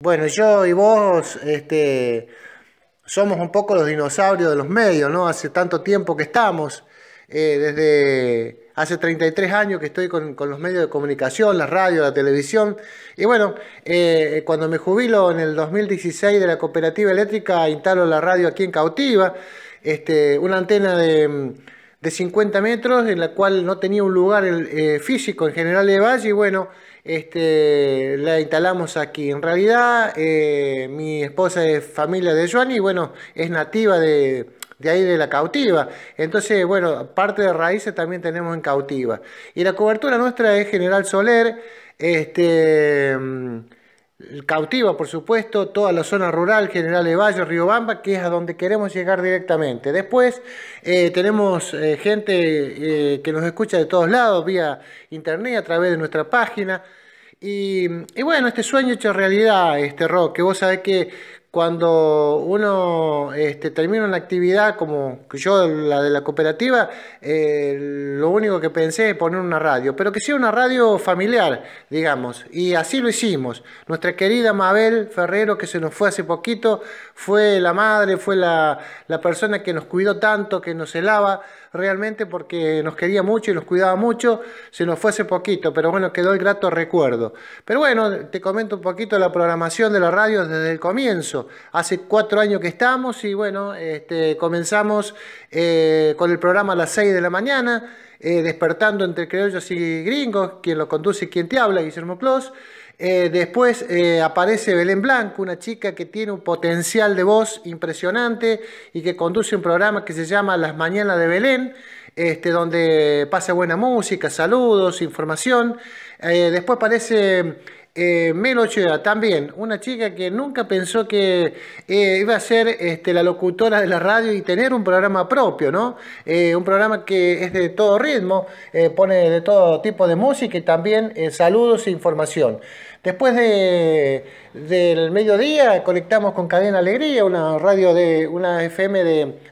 Bueno, yo y vos este, somos un poco los dinosaurios de los medios, ¿no? Hace tanto tiempo que estamos, eh, desde hace 33 años que estoy con, los medios de comunicación, la radio, la televisión. Y bueno, eh, cuando me jubilo en el 2016 de la cooperativa eléctrica, instalo la radio aquí en Cautiva, este, una antena de, 50 metros en la cual no tenía un lugar eh, físico en General de Valle y bueno, este, la instalamos aquí. En realidad, eh, mi esposa es familia de Joan y bueno, es nativa de, de ahí de la cautiva. Entonces, bueno, parte de raíces también tenemos en cautiva. Y la cobertura nuestra es General Soler, este eh, cautiva, por supuesto, toda la zona rural, General de Valle, Bamba, que es a donde queremos llegar directamente. Después eh, tenemos eh, gente que nos escucha de todos lados, vía internet, a través de nuestra página. Y, y bueno, este sueño hecho realidad, este rock, que vos sabés que cuando uno este, termina una actividad como yo, la de la cooperativa, eh, lo único que pensé es poner una radio, pero que sea una radio familiar, digamos, y así lo hicimos. Nuestra querida Mabel Ferrero, que se nos fue hace poquito, fue la madre, fue la, la persona que nos cuidó tanto, que nos helaba realmente porque nos quería mucho y nos cuidaba mucho, se nos fue hace poquito, pero bueno, quedó el grato recuerdo. Pero bueno, te comento un poquito la programación de la radio desde el comienzo. Hace cuatro años que estamos y bueno, este, comenzamos eh, con el programa a las 6 de la mañana, eh, despertando entre creollos y gringos, quien lo conduce y quien te habla, Guillermo Clos. Eh, después aparece Belén Blanco, una chica que tiene un potencial de voz impresionante y que conduce un programa que se llama Las Mañanas de Belén, este, donde pasa buena música, saludos, información. después aparece eh, Mel también, una chica que nunca pensó que eh, iba a ser este, la locutora de la radio y tener un programa propio, ¿no? Eh, un programa que es de todo ritmo, eh, pone de todo tipo de música y también saludos e información. Después de, del mediodía conectamos con Cadena Alegría, una radio de una FM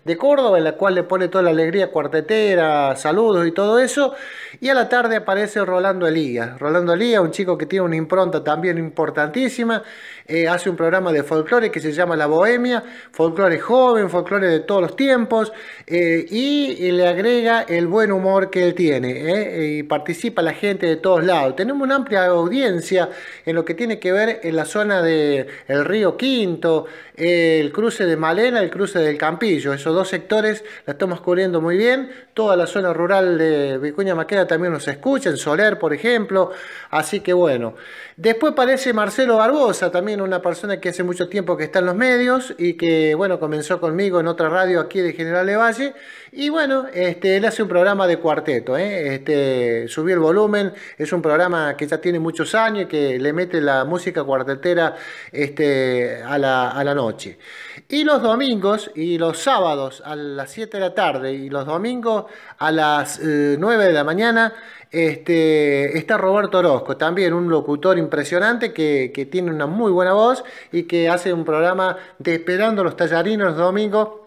de, Córdoba, en la cual le pone toda la alegría cuartetera, saludos y todo eso. Y a la tarde aparece Rolando Elías. Rolando Elías, un chico que tiene una impronta también importantísima, eh, hace un programa de folclore que se llama La Bohemia, folclore joven, folclore de todos los tiempos, eh, y, le agrega el buen humor que él tiene, eh, y participa la gente de todos lados. Tenemos una amplia audiencia en lo que tiene que ver en la zona del el río Quinto, el cruce de Malena, el cruce del Campillo. Esos dos sectores la estamos cubriendo muy bien. Toda la zona rural de Vicuña Maqueda también nos escucha, en Soler, por ejemplo. Así que bueno. Después aparece Marcelo Barbosa, también una persona que hace mucho tiempo que está en los medios y que, bueno, comenzó conmigo en otra radio aquí de General de Valle. Y bueno, este, él hace un programa de cuarteto. ¿eh? Este, el volumen, es un programa que ya tiene muchos años y que le mete la música cuartetera este, a, la, noche. Y los domingos y los sábados a las 7 de la tarde y los domingos a las 9 eh, de la mañana este, está Roberto Orozco, también un locutor impresionante que, que tiene una muy buena voz y que hace un programa de Esperando los Tallarinos los domingos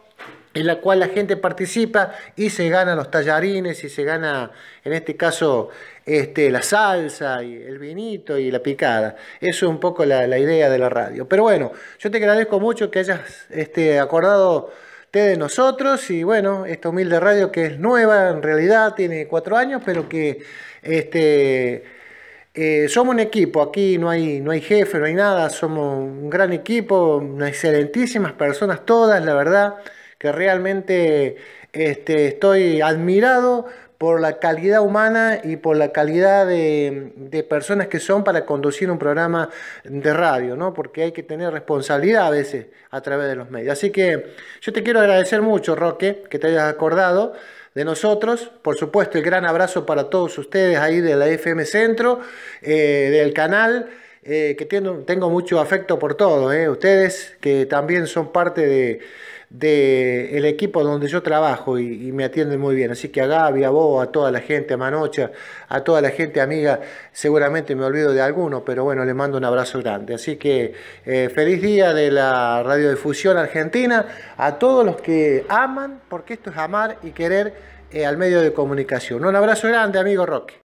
en la cual la gente participa y se gana los tallarines y se gana, en este caso, este, la salsa y el vinito y la picada. Eso es un poco la, idea de la radio. Pero bueno, yo te agradezco mucho que hayas este, acordado te de nosotros y bueno, esta humilde radio que es nueva en realidad, tiene cuatro años, pero que este, eh, somos un equipo, aquí no hay, no hay jefe, no hay nada, somos un gran equipo, unas excelentísimas personas todas, la verdad que realmente este, estoy admirado por la calidad humana y por la calidad de, personas que son para conducir un programa de radio, ¿no? Porque hay que tener responsabilidad a veces a través de los medios. Así que yo te quiero agradecer mucho, Roque, que te hayas acordado de nosotros. Por supuesto, el gran abrazo para todos ustedes ahí de la FM Centro, eh, del canal. Eh, que tengo, mucho afecto por todos, ¿eh? ustedes que también son parte de, del equipo donde yo trabajo y, me atienden muy bien. Así que a Gaby, a vos, a toda la gente, a Manocha, a toda la gente amiga, seguramente me olvido de alguno, pero bueno, les mando un abrazo grande. Así que eh, feliz día de la radiodifusión argentina, a todos los que aman, porque esto es amar y querer eh, al medio de comunicación. Un abrazo grande, amigo Roque.